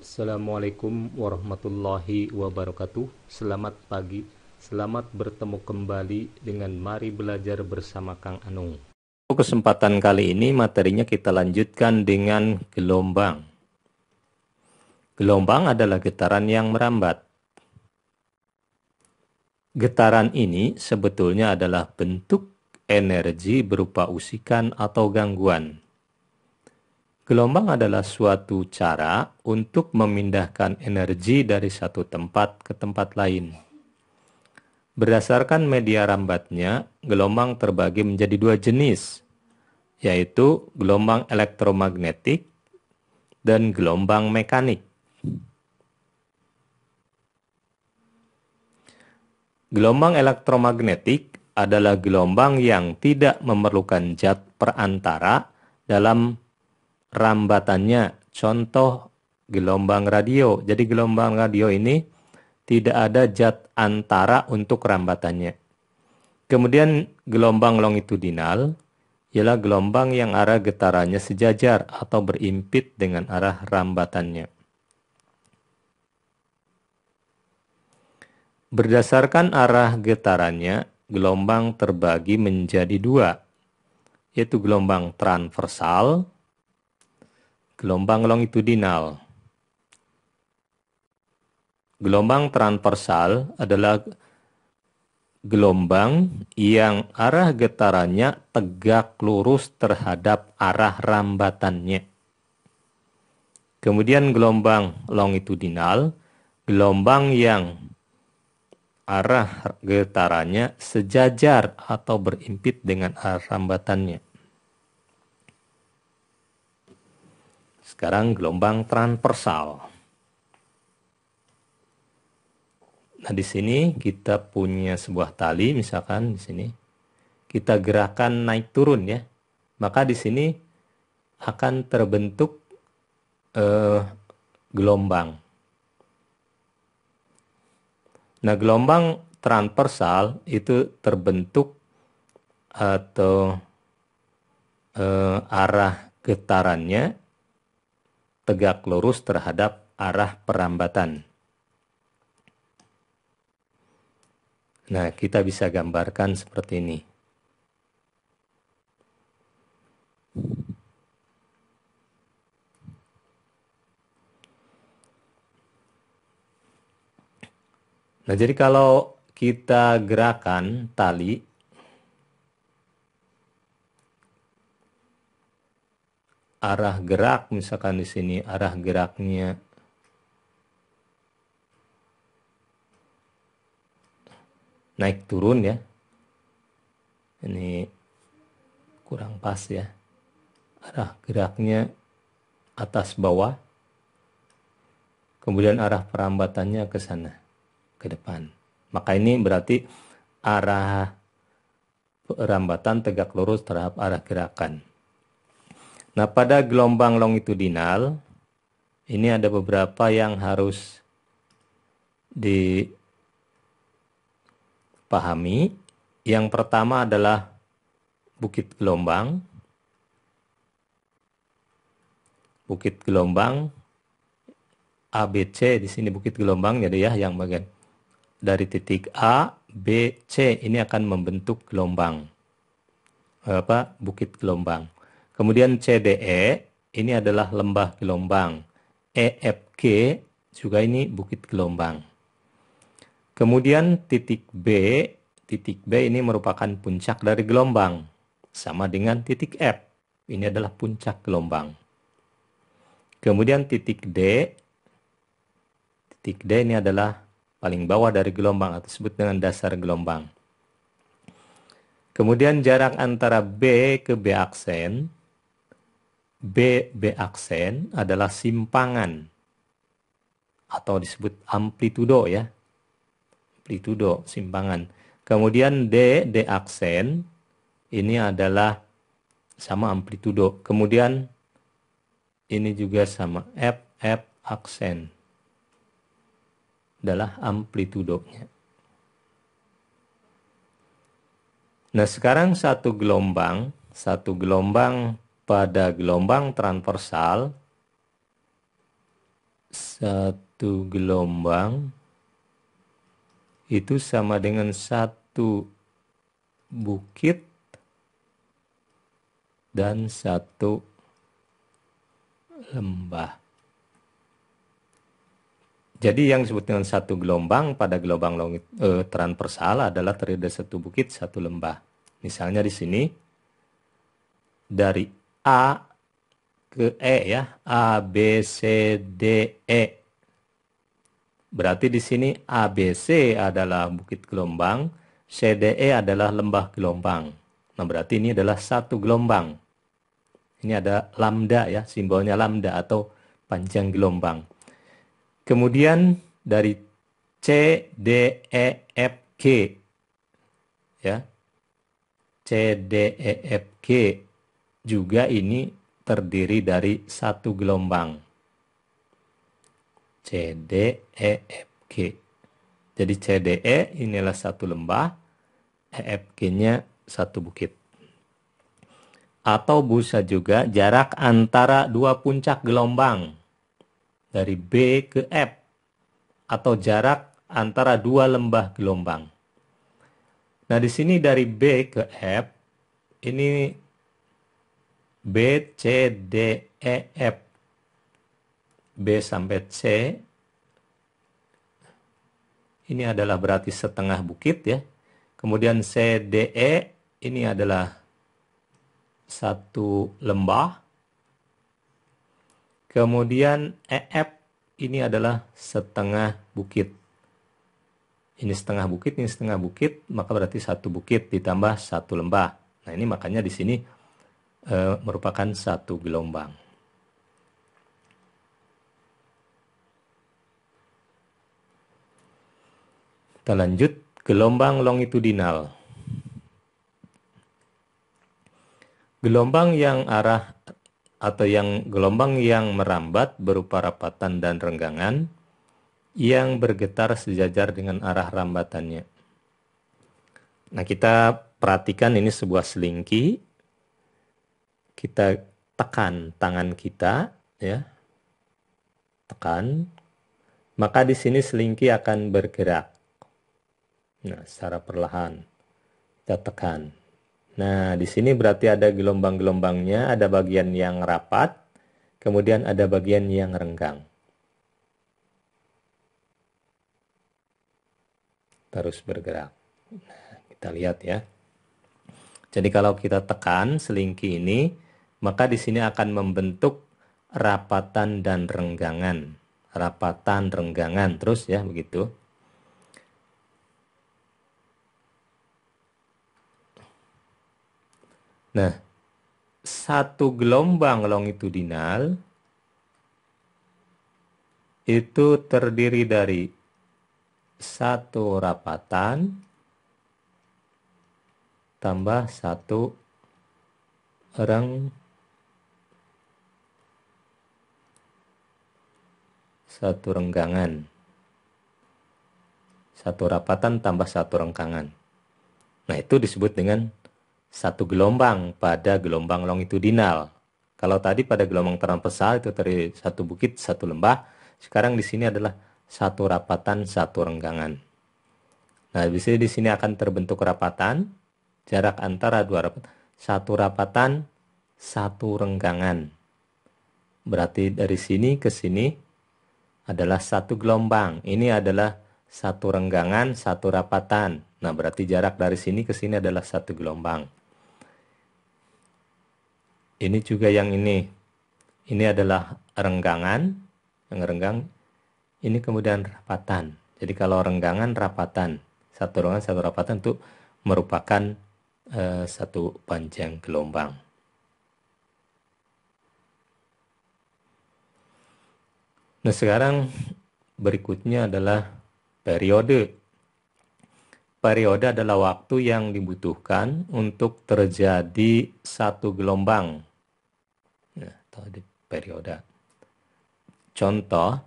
Assalamualaikum warahmatullahi wabarakatuh. Selamat pagi. Selamat bertemu kembali dengan Mari Belajar bersama Kang Anung. Untuk kesempatan kali ini materinya kita lanjutkan dengan gelombang. Gelombang adalah getaran yang merambat. Getaran ini sebetulnya adalah bentuk energi berupa usikan atau gangguan Gelombang adalah suatu cara untuk memindahkan energi dari satu tempat ke tempat lain. Berdasarkan media rambatnya, gelombang terbagi menjadi dua jenis, yaitu gelombang elektromagnetik dan gelombang mekanik. Gelombang elektromagnetik adalah gelombang yang tidak memerlukan zat perantara dalam rambatannya. Contoh gelombang radio. Jadi gelombang radio ini tidak ada jad antara untuk rambatannya. Kemudian gelombang longitudinal ialah gelombang yang arah getarannya sejajar atau berimpit dengan arah rambatannya. Berdasarkan arah getarannya, gelombang terbagi menjadi dua, yaitu gelombang transversal Gelombang longitudinal. Gelombang transversal adalah gelombang yang arah getarannya tegak lurus terhadap arah rambatannya. Kemudian gelombang longitudinal, gelombang yang arah getarannya sejajar atau berimpit dengan arah rambatannya. Sekarang gelombang transversal. Nah, di sini kita punya sebuah tali misalkan di sini. Kita gerakan naik turun ya. Maka di sini akan terbentuk eh, gelombang. Nah, gelombang transversal itu terbentuk atau eh, arah getarannya tegak lurus terhadap arah perambatan. Nah, kita bisa gambarkan seperti ini. Nah, jadi kalau kita gerakan tali arah gerak misalkan di sini arah geraknya naik turun ya ini kurang pas ya arah geraknya atas bawah kemudian arah perambatannya ke sana ke depan maka ini berarti arah perambatan tegak lurus terhadap arah gerakan Nah, pada gelombang longitudinal ini ada beberapa yang harus dipahami. Yang pertama adalah bukit gelombang. Bukit gelombang ABC di sini bukit gelombang jadi ya, ya yang bagian dari titik A, B, C ini akan membentuk gelombang. Apa? Bukit gelombang. Kemudian CDE ini adalah lembah gelombang. EFG juga ini bukit gelombang. Kemudian titik B, titik B ini merupakan puncak dari gelombang. Sama dengan titik F, ini adalah puncak gelombang. Kemudian titik D, titik D ini adalah paling bawah dari gelombang atau disebut dengan dasar gelombang. Kemudian jarak antara B ke B aksen B B aksen adalah simpangan atau disebut amplitudo ya. Amplitudo simpangan. Kemudian D D aksen ini adalah sama amplitudo. Kemudian ini juga sama F F aksen adalah amplitudonya. Nah, sekarang satu gelombang, satu gelombang pada gelombang transversal satu gelombang itu sama dengan satu bukit dan satu lembah. Jadi yang disebut dengan satu gelombang pada gelombang eh, transversal adalah terdiri dari satu bukit, satu lembah. Misalnya di sini dari A ke E ya. A, B, C, D, E. Berarti di sini A B C adalah Bukit Gelombang, C D E adalah Lembah Gelombang. Nah, berarti ini adalah satu gelombang. Ini ada lambda ya, simbolnya lambda atau panjang gelombang. Kemudian dari C, D, E, F, G. Ya. C, D, E, F, G juga ini terdiri dari satu gelombang. C, D, E, F, G. Jadi CDE inilah satu lembah, e, g nya satu bukit. Atau bisa juga jarak antara dua puncak gelombang dari B ke F atau jarak antara dua lembah gelombang. Nah, di sini dari B ke F ini B, C, D, E, F. B sampai C. Ini adalah berarti setengah bukit ya. Kemudian C, D, E. Ini adalah satu lembah. Kemudian E F ini adalah setengah bukit. Ini setengah bukit, ini setengah bukit, maka berarti satu bukit ditambah satu lembah. Nah ini makanya di sini e, merupakan satu gelombang. Kita lanjut gelombang longitudinal. Gelombang yang arah atau yang gelombang yang merambat berupa rapatan dan renggangan yang bergetar sejajar dengan arah rambatannya. Nah, kita perhatikan ini sebuah selingki kita tekan tangan kita ya tekan maka di sini selingki akan bergerak nah secara perlahan kita tekan nah di sini berarti ada gelombang-gelombangnya ada bagian yang rapat kemudian ada bagian yang renggang terus bergerak nah, kita lihat ya jadi kalau kita tekan selingki ini, maka di sini akan membentuk rapatan dan renggangan. Rapatan, renggangan, terus ya begitu. Nah, satu gelombang longitudinal itu terdiri dari satu rapatan, tambah satu orang satu renggangan satu rapatan tambah satu rengkangan nah itu disebut dengan satu gelombang pada gelombang longitudinal kalau tadi pada gelombang transversal itu dari satu bukit satu lembah sekarang di sini adalah satu rapatan satu renggangan nah bisa di sini akan terbentuk rapatan jarak antara dua rapat satu rapatan satu renggangan berarti dari sini ke sini adalah satu gelombang ini adalah satu renggangan satu rapatan nah berarti jarak dari sini ke sini adalah satu gelombang ini juga yang ini ini adalah renggangan yang renggang ini kemudian rapatan jadi kalau renggangan rapatan satu renggangan satu rapatan itu merupakan Eh, satu panjang gelombang. Nah sekarang berikutnya adalah periode. Periode adalah waktu yang dibutuhkan untuk terjadi satu gelombang. Nah, di periode. Contoh,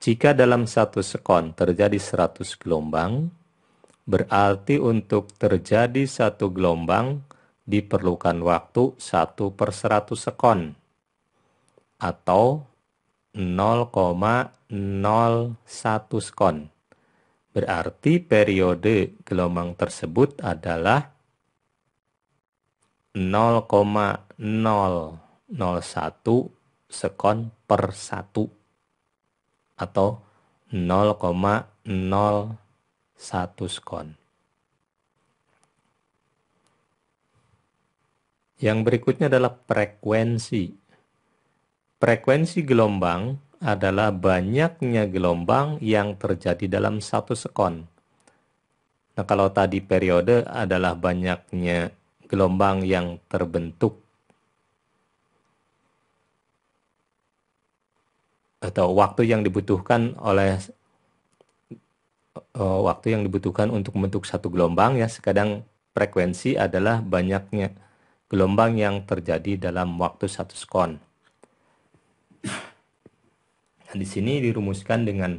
jika dalam satu sekon terjadi 100 gelombang, berarti untuk terjadi satu gelombang diperlukan waktu 1 per 100 sekon atau 0,01 sekon. Berarti periode gelombang tersebut adalah 0,001 sekon per 1 atau satu skon. Yang berikutnya adalah frekuensi. Frekuensi gelombang adalah banyaknya gelombang yang terjadi dalam satu sekon. Nah, kalau tadi periode adalah banyaknya gelombang yang terbentuk atau waktu yang dibutuhkan oleh uh, waktu yang dibutuhkan untuk membentuk satu gelombang ya. Sekadang frekuensi adalah banyaknya gelombang yang terjadi dalam waktu satu sekon. Nah, di sini dirumuskan dengan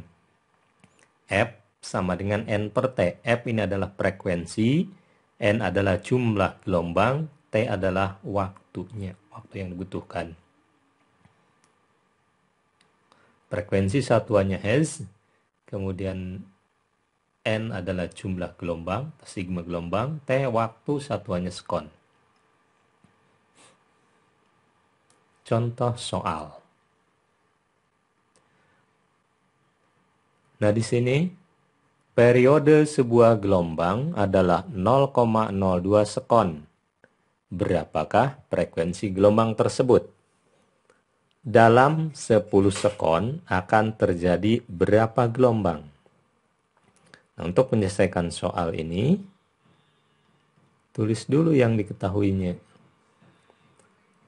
F sama dengan N per T. F ini adalah frekuensi, N adalah jumlah gelombang, T adalah waktunya, waktu yang dibutuhkan. Frekuensi satuannya Hz, kemudian N adalah jumlah gelombang, sigma gelombang, T waktu satuannya sekon. Contoh soal. Nah, di sini periode sebuah gelombang adalah 0,02 sekon. Berapakah frekuensi gelombang tersebut? Dalam 10 sekon akan terjadi berapa gelombang? Nah, untuk menyelesaikan soal ini, tulis dulu yang diketahuinya.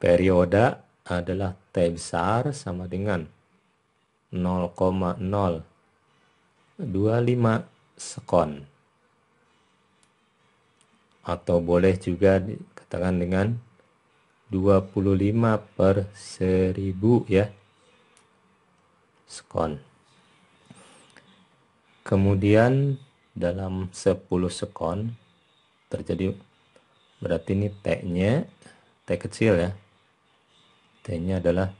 Perioda adalah T besar sama dengan 0,025 sekon. Atau boleh juga dikatakan dengan 25 per seribu ya sekon. Kemudian dalam 10 sekon terjadi berarti ini T-nya T kecil ya T-nya adalah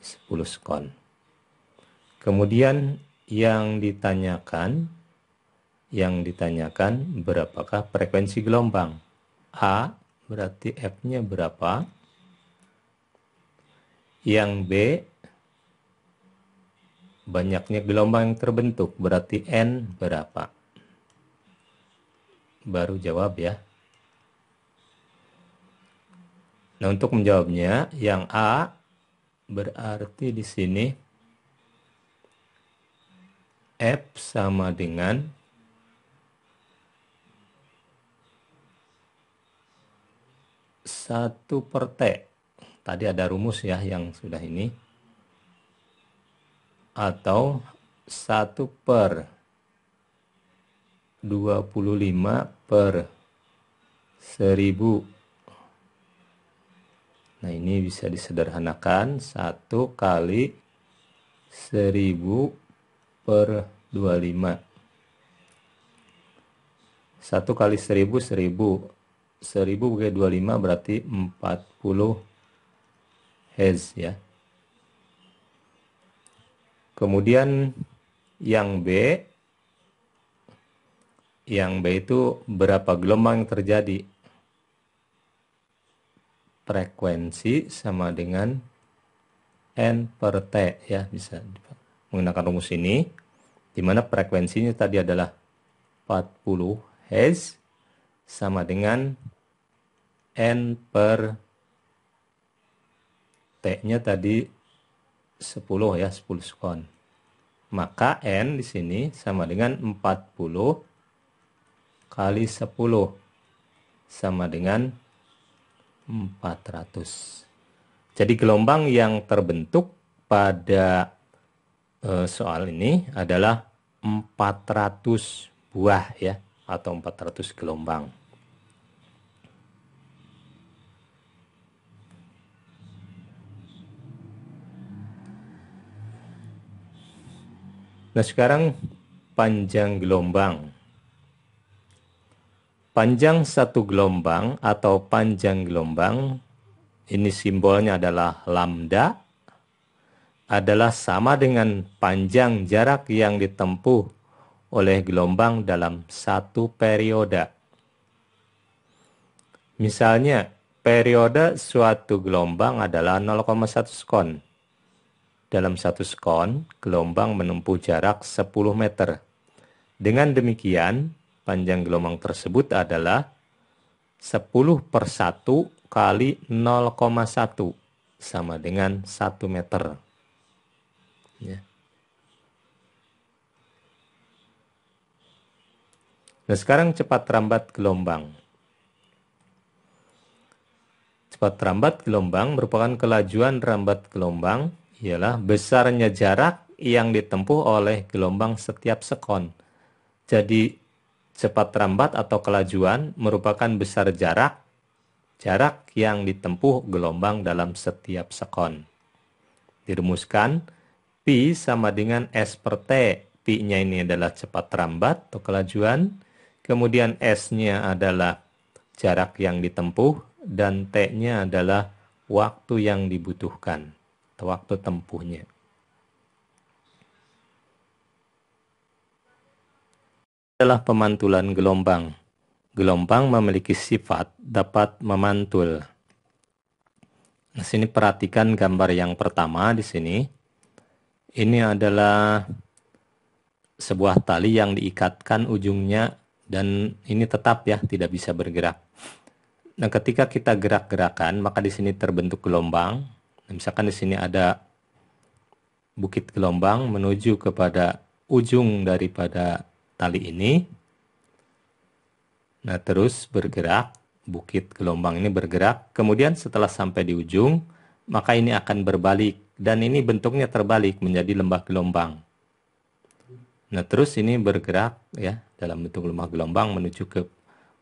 10 sekon kemudian yang ditanyakan yang ditanyakan berapakah frekuensi gelombang A berarti F-nya berapa yang B banyaknya gelombang yang terbentuk berarti N berapa baru jawab ya Nah untuk menjawabnya yang A berarti di sini F sama dengan satu per T. Tadi ada rumus ya yang sudah ini atau 1 per 25 per 1000 nah ini bisa disederhanakan 1 kali 1000 per 25 1 kali 1000 1000 1000 bagi 25 berarti 40 Hz ya Kemudian yang B, yang B itu berapa gelombang yang terjadi? Frekuensi sama dengan N per T ya bisa menggunakan rumus ini di mana frekuensinya tadi adalah 40 Hz sama dengan N per T-nya tadi 10 ya, 10 skon. Maka N di sini sama dengan 40 kali 10 sama dengan 400. Jadi gelombang yang terbentuk pada uh, soal ini adalah 400 buah ya atau 400 gelombang. Nah sekarang panjang gelombang. Panjang satu gelombang atau panjang gelombang, ini simbolnya adalah lambda, adalah sama dengan panjang jarak yang ditempuh oleh gelombang dalam satu periode. Misalnya, periode suatu gelombang adalah 0,1 sekon dalam satu skon, gelombang menempuh jarak 10 meter. Dengan demikian, panjang gelombang tersebut adalah 10 per 1 kali 0,1 sama dengan 1 meter. Ya. Nah sekarang cepat rambat gelombang. Cepat rambat gelombang merupakan kelajuan rambat gelombang ialah besarnya jarak yang ditempuh oleh gelombang setiap sekon. Jadi cepat rambat atau kelajuan merupakan besar jarak, jarak yang ditempuh gelombang dalam setiap sekon. Dirumuskan, Pi sama dengan S per T. Pi-nya ini adalah cepat rambat atau kelajuan, kemudian S-nya adalah jarak yang ditempuh, dan T-nya adalah waktu yang dibutuhkan atau waktu tempuhnya. Adalah pemantulan gelombang. Gelombang memiliki sifat dapat memantul. Di nah, sini perhatikan gambar yang pertama di sini. Ini adalah sebuah tali yang diikatkan ujungnya dan ini tetap ya tidak bisa bergerak. Nah, ketika kita gerak-gerakan, maka di sini terbentuk gelombang misalkan di sini ada bukit gelombang menuju kepada ujung daripada tali ini. Nah, terus bergerak, bukit gelombang ini bergerak. Kemudian setelah sampai di ujung, maka ini akan berbalik dan ini bentuknya terbalik menjadi lembah gelombang. Nah, terus ini bergerak ya dalam bentuk lembah gelombang menuju ke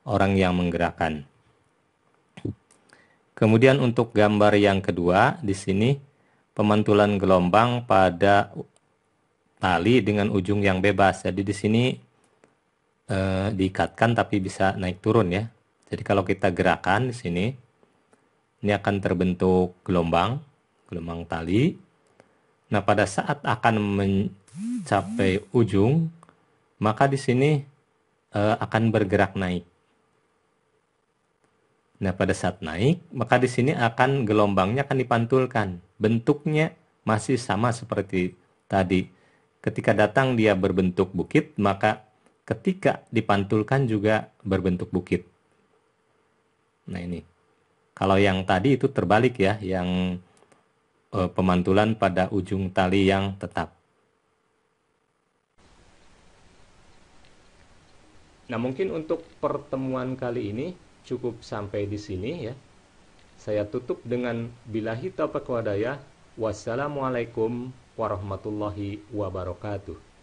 orang yang menggerakkan. Kemudian untuk gambar yang kedua, di sini pemantulan gelombang pada tali dengan ujung yang bebas. Jadi di sini e, diikatkan tapi bisa naik turun ya. Jadi kalau kita gerakan di sini, ini akan terbentuk gelombang, gelombang tali. Nah pada saat akan mencapai ujung, maka di sini e, akan bergerak naik. Nah, pada saat naik, maka di sini akan gelombangnya akan dipantulkan. Bentuknya masih sama seperti tadi. Ketika datang dia berbentuk bukit, maka ketika dipantulkan juga berbentuk bukit. Nah, ini. Kalau yang tadi itu terbalik ya, yang e, pemantulan pada ujung tali yang tetap. Nah, mungkin untuk pertemuan kali ini cukup sampai di sini ya. Saya tutup dengan bilahi taufiq wadaya. Wassalamualaikum warahmatullahi wabarakatuh.